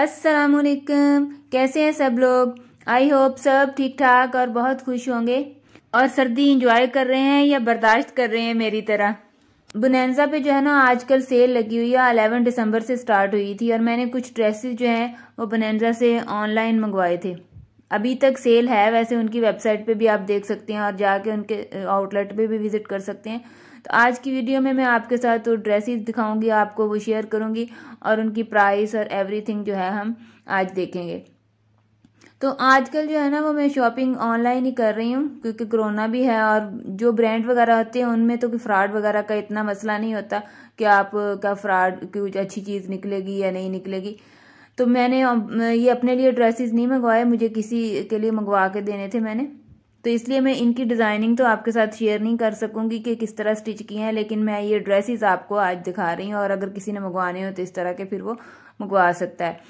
असलकम कैसे हैं सब लोग आई होप सब ठीक ठाक और बहुत खुश होंगे और सर्दी इंजॉय कर रहे हैं या बर्दाश्त कर रहे हैं मेरी तरह बुनैजा पे जो है ना आजकल सेल लगी हुई है अलेवन दिसंबर से स्टार्ट हुई थी और मैंने कुछ ड्रेसेस जो हैं वो बुनैजा से ऑनलाइन मंगवाए थे अभी तक सेल है वैसे उनकी वेबसाइट पे भी आप देख सकते हैं और जाके उनके आउटलेट पे भी विजिट कर सकते हैं तो आज की वीडियो में मैं आपके साथ तो ड्रेसेस दिखाऊंगी आपको वो शेयर करूंगी और उनकी प्राइस और एवरीथिंग जो है हम आज देखेंगे तो आजकल जो है ना वो मैं शॉपिंग ऑनलाइन ही कर रही हूँ क्योंकि कोरोना भी है और जो ब्रांड वगैरह होते हैं उनमें तो फ्रॉड वगैरह का इतना मसला नहीं होता कि आप का फ्रॉड कुछ अच्छी चीज़ निकलेगी या नहीं निकलेगी तो मैंने ये अपने लिए ड्रेसेस नहीं मंगवाए मुझे किसी के लिए मंगवा के देने थे मैंने तो इसलिए मैं इनकी डिज़ाइनिंग तो आपके साथ शेयर नहीं कर सकूंगी कि किस तरह स्टिच की हैं लेकिन मैं ये ड्रेसेस आपको आज दिखा रही हूँ और अगर किसी ने मंगवाने हो तो इस तरह के फिर वो मंगवा सकता है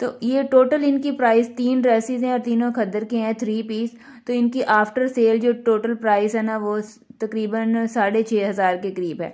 तो ये टोटल इनकी प्राइस तीन ड्रेसेस हैं और तीनों खद्दर के हैं थ्री पीस तो इनकी आफ्टर सेल जो टोटल प्राइस है ना वो तकरीबन साढ़े छः हज़ार के करीब है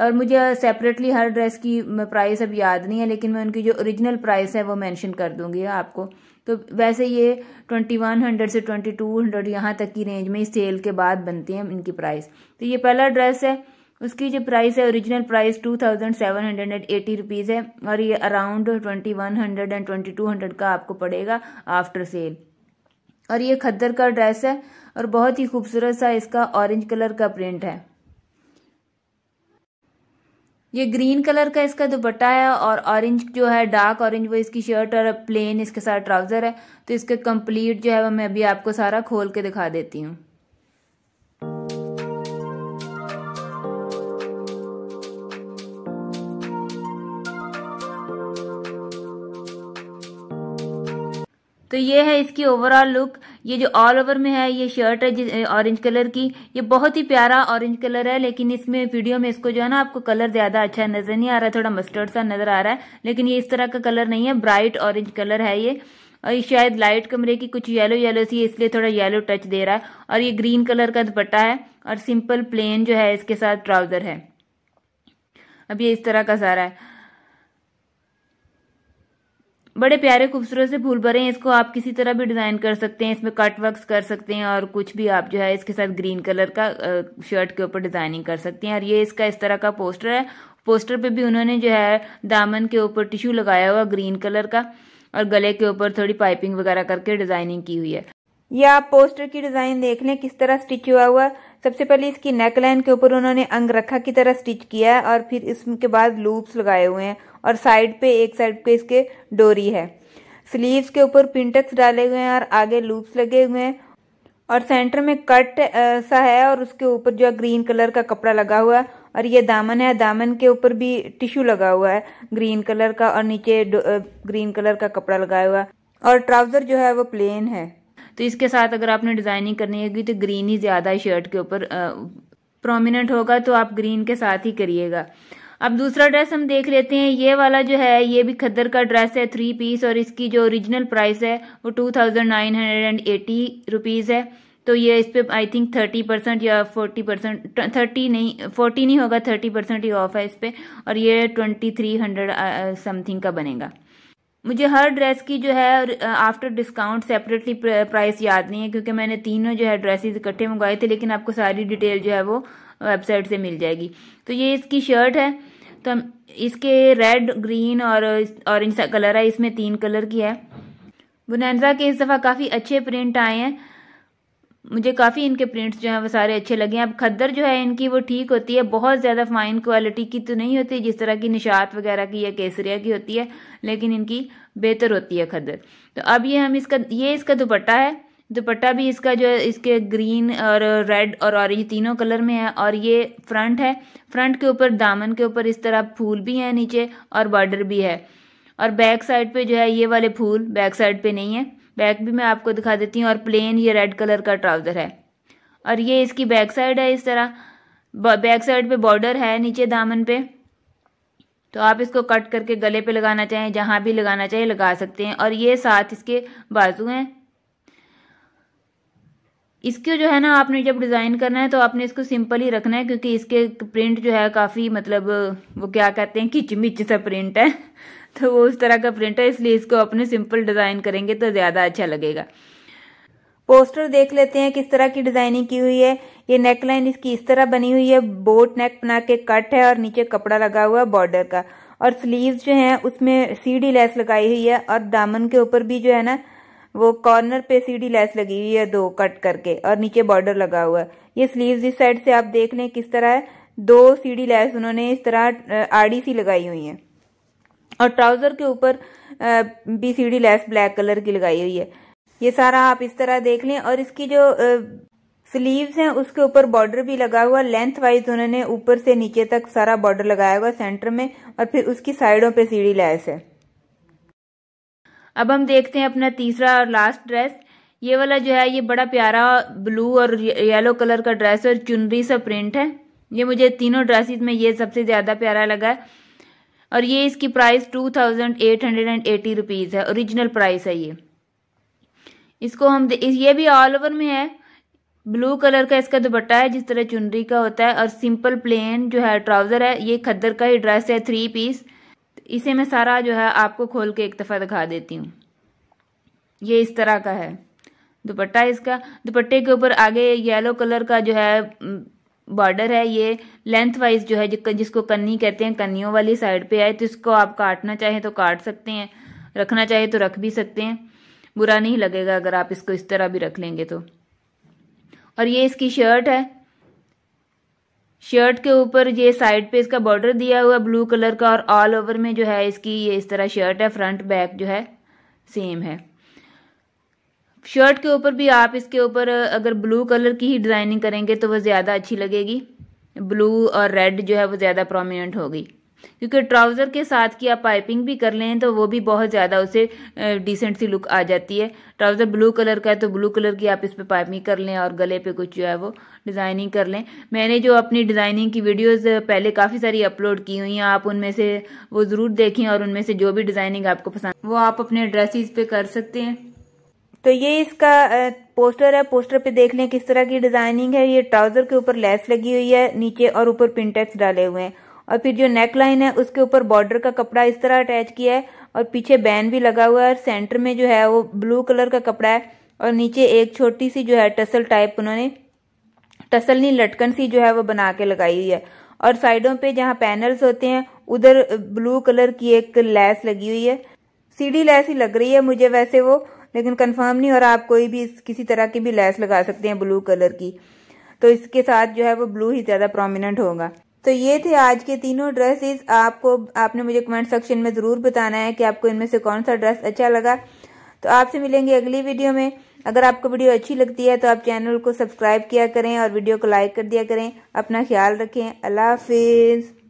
और मुझे सेपरेटली हर ड्रेस की प्राइस अब याद नहीं है लेकिन मैं उनकी जो ओरिजिनल प्राइस है वो मेंशन कर दूंगी आपको तो वैसे ये ट्वेंटी वन हंड्रेड से ट्वेंटी टू हंड्रेड यहाँ तक की रेंज में सेल के बाद बनती हैं इनकी प्राइस तो ये पहला ड्रेस है उसकी जो प्राइस है original price two thousand seven hundred and eighty rupees है और ये around twenty one hundred and twenty two hundred का आपको पड़ेगा आफ्टर सेल और ये खद्दर का ड्रेस है और बहुत ही खूबसूरत सा इसका ऑरेंज कलर का प्रिंट है ये ग्रीन कलर का इसका दुपट्टा है और ऑरेंज जो है डार्क ऑरेंज वो इसकी शर्ट और प्लेन इसके साथ ट्राउजर है तो इसके कंप्लीट जो है वो मैं अभी आपको सारा खोल के दिखा देती हूँ तो ये है इसकी ओवरऑल लुक ये जो ऑल ओवर में है ये शर्ट है ऑरेंज कलर की ये बहुत ही प्यारा ऑरेंज कलर है लेकिन इसमें वीडियो में इसको जो है ना आपको कलर ज्यादा अच्छा नजर नहीं आ रहा है थोड़ा मस्टर्ड सा नजर आ रहा है लेकिन ये इस तरह का कलर नहीं है ब्राइट ऑरेंज कलर है ये और ये शायद लाइट कमरे की कुछ येलो येलो सी इसलिए थोड़ा येलो टच दे रहा है और ये ग्रीन कलर का दुपट्टा है और सिंपल प्लेन जो है इसके साथ ट्राउजर है अब ये इस तरह का सारा है बड़े प्यारे खूबसूरत से फूल भरे हैं इसको आप किसी तरह भी डिज़ाइन कर सकते हैं इसमें कट वर्क कर सकते हैं और कुछ भी आप जो है इसके साथ ग्रीन कलर का शर्ट के ऊपर डिज़ाइनिंग कर सकते हैं और ये इसका इस तरह का पोस्टर है पोस्टर पे भी उन्होंने जो है दामन के ऊपर टिश्यू लगाया हुआ ग्रीन कलर का और गले के ऊपर थोड़ी पाइपिंग वगैरह करके डिज़ाइनिंग की हुई है यह आप पोस्टर की डिज़ाइन देख लें किस तरह स्टिच हुआ हुआ सबसे पहले इसकी नेक लाइन के ऊपर उन्होंने अंग रखा की तरह स्टिच किया है और फिर इसके बाद लूप्स लगाए हुए हैं और साइड पे एक साइड पे इसके डोरी है स्लीव्स के ऊपर पिंटक्स डाले हुए हैं और आगे लूप्स लगे हुए हैं और सेंटर में कट सा है और उसके ऊपर जो है ग्रीन कलर का कपड़ा लगा हुआ है और ये दामन है दामन के ऊपर भी टिश्यू लगा हुआ है ग्रीन कलर का और नीचे ग्रीन कलर का कपड़ा लगाया हुआ है और ट्राउजर जो है वो प्लेन है तो इसके साथ अगर आपने डिज़ाइनिंग करनी होगी तो ग्रीन ही ज़्यादा शर्ट के ऊपर प्रोमिनेंट होगा तो आप ग्रीन के साथ ही करिएगा अब दूसरा ड्रेस हम देख लेते हैं ये वाला जो है ये भी खद्दर का ड्रेस है थ्री पीस और इसकी जो ओरिजिनल प्राइस है वो two thousand nine hundred and eighty rupees है तो ये इस पे आई थिंक थर्टी परसेंट या फोर्टी परसेंट थर्टी नहीं फोर्टी नहीं होगा थर्टी परसेंट ही ऑफ है इस पे और ये ट्वेंटी थ्री हंड्रेड समथिंग का बनेगा मुझे हर ड्रेस की जो है आफ्टर डिस्काउंट सेपरेटली प्राइस याद नहीं है क्योंकि मैंने तीनों जो है ड्रेसेस इकट्ठे मंगवाए थे लेकिन आपको सारी डिटेल जो है वो वेबसाइट से मिल जाएगी तो ये इसकी शर्ट है तो इसके रेड ग्रीन और ऑरेंज सा कलर है इसमें तीन कलर की है बुनैनजा के इस दफ़ा काफ़ी अच्छे प्रिंट आए हैं मुझे काफ़ी इनके प्रिंट्स जो हैं वो सारे अच्छे लगे हैं अब खद्दर जो है इनकी वो ठीक होती है बहुत ज़्यादा फाइन क्वालिटी की तो नहीं होती जिस तरह की निशात वगैरह की या केसरिया की होती है लेकिन इनकी बेहतर होती है खद्दर तो अब ये हम इसका ये इसका दुपट्टा है दुपट्टा भी इसका जो है इसके ग्रीन और रेड और ऑरेंज तीनों कलर में है और ये फ्रंट है फ्रंट के ऊपर दामन के ऊपर इस तरह फूल भी हैं नीचे और बॉर्डर भी है और बैक साइड पे जो है ये वाले फूल बैक साइड पे नहीं है बैक भी मैं आपको दिखा देती हूँ और प्लेन ये रेड कलर का ट्राउज़र है और ये इसकी बैक साइड है इस तरह बैक साइड पे बॉर्डर है नीचे दामन पे तो आप इसको कट करके गले पे लगाना चाहें जहां भी लगाना चाहें लगा सकते हैं और ये साथ इसके बाजू हैं इसको जो है ना आपने जब डिज़ाइन करना है तो आपने इसको सिंपल ही रखना है क्योंकि इसके प्रिंट जो है काफ़ी मतलब वो क्या कहते हैं किचमिच सा प्रिंट है तो वो उस तरह का प्रिंट है इसलिए इसको अपने सिंपल डिज़ाइन करेंगे तो ज़्यादा अच्छा लगेगा पोस्टर देख लेते हैं किस तरह की डिजाइनिंग की हुई है ये नेक लाइन इसकी इस तरह बनी हुई है बोट नेक बना के कट है और नीचे कपड़ा लगा हुआ है बॉर्डर का और स्लीव्स जो हैं उसमें सीडी लेस लगाई हुई है और दामन के ऊपर भी जो है ना वो कॉर्नर पे सीडी लेस लगी हुई है दो कट करके और नीचे बॉर्डर लगा हुआ है ये स्लीव इस साइड से आप देख लें किस तरह है दो सीडी लेस उन्होंने इस तरह आड़ी सी लगाई हुई है और ट्राउजर के ऊपर B C D lace black colour की लगाई हुई है ये सारा आप इस तरह देख लें और इसकी जो स्लीव्स हैं उसके ऊपर बॉर्डर भी लगा हुआ लेंथ वाइज उन्होंने ऊपर से नीचे तक सारा बॉर्डर लगाया हुआ सेंटर में और फिर उसकी साइडों पे सीढ़ी लैस है अब हम देखते हैं अपना तीसरा और लास्ट ड्रेस ये वाला जो है ये बड़ा प्यारा ब्लू और येलो कलर का ड्रेस और चुनरी सा प्रिंट है ये मुझे तीनों ड्रेसेस में ये सबसे ज़्यादा प्यारा लगा है और ये इसकी price two thousand eight hundred and eighty rupees है ओरिजिनल प्राइस है ये इसको हम ये भी ऑल ओवर में है ब्लू कलर का इसका दुपट्टा है जिस तरह चुनरी का होता है और सिंपल प्लेन जो है ट्राउज़र है ये खद्दर का ही ड्रेस है थ्री पीस इसे मैं सारा जो है आपको खोल के एक दफ़ा दिखा देती हूँ ये इस तरह का है दुपट्टा इसका दुपट्टे के ऊपर आगे येलो कलर का जो है बॉर्डर है ये लेंथ वाइज जो है जिसको कन्नी कहते हैं कन्नियों वाली साइड पे आए तो इसको आप काटना चाहें तो काट सकते हैं रखना चाहे तो रख भी सकते हैं बुरा नहीं लगेगा अगर आप इसको इस तरह भी रख लेंगे तो और ये इसकी शर्ट है शर्ट के ऊपर ये साइड पे इसका बॉर्डर दिया हुआ ब्लू कलर का और ऑल ओवर में जो है इसकी ये इस तरह शर्ट है फ्रंट बैक जो है सेम है शर्ट के ऊपर भी आप इसके ऊपर अगर ब्लू कलर की ही डिज़ाइनिंग करेंगे तो वह ज़्यादा अच्छी लगेगी ब्लू और रेड जो है वो ज़्यादा प्रोमिनेंट होगी क्योंकि ट्राउज़र के साथ की आप पाइपिंग भी कर लें तो वो भी बहुत ज़्यादा उसे डिसेंट सी लुक आ जाती है ट्राउज़र ब्लू कलर का है तो ब्लू कलर की आप इस पर पाइपिंग कर लें और गले पे कुछ जो है वो डिज़ाइनिंग कर लें मैंने जो अपनी डिज़ाइनिंग की वीडियोस पहले काफ़ी सारी अपलोड की हुई हैं आप उनमें से वो ज़रूर देखें और उनमें से जो भी डिज़ाइनिंग आपको पसंद वो आप अपने ड्रेसिस पे कर सकते हैं तो ये इसका पोस्टर है पोस्टर पे देख लें किस तरह की डिजाइनिंग है ये ट्राउजर के ऊपर लेस लगी हुई है नीचे और ऊपर पिंटेक्स डाले हुए हैं और फिर जो नेक लाइन है उसके ऊपर बॉर्डर का कपड़ा इस तरह अटैच किया है और पीछे बैन भी लगा हुआ है और सेंटर में जो है वो ब्लू कलर का कपड़ा है और नीचे एक छोटी सी जो है टसल टाइप उन्होंने टसल नहीं लटकन सी जो है वो बना के लगाई हुई है और साइडों पे जहाँ पैनल्स होते हैं उधर ब्लू कलर की एक लैस लगी हुई है सीढ़ी लैस ही लग रही है मुझे वैसे वो लेकिन कंफर्म नहीं और आप कोई भी किसी तरह की भी लैस लगा सकते हैं ब्लू कलर की तो इसके साथ जो है वो ब्लू ही ज़्यादा प्रोमिनेंट होगा तो ये थे आज के तीनों ड्रेसेस आपको आपने मुझे कमेंट सेक्शन में ज़रूर बताना है कि आपको इनमें से कौन सा ड्रेस अच्छा लगा तो आपसे मिलेंगे अगली वीडियो में अगर आपको वीडियो अच्छी लगती है तो आप चैनल को सब्सक्राइब किया करें और वीडियो को लाइक कर दिया करें अपना ख्याल रखें अल्लाह हाफिज़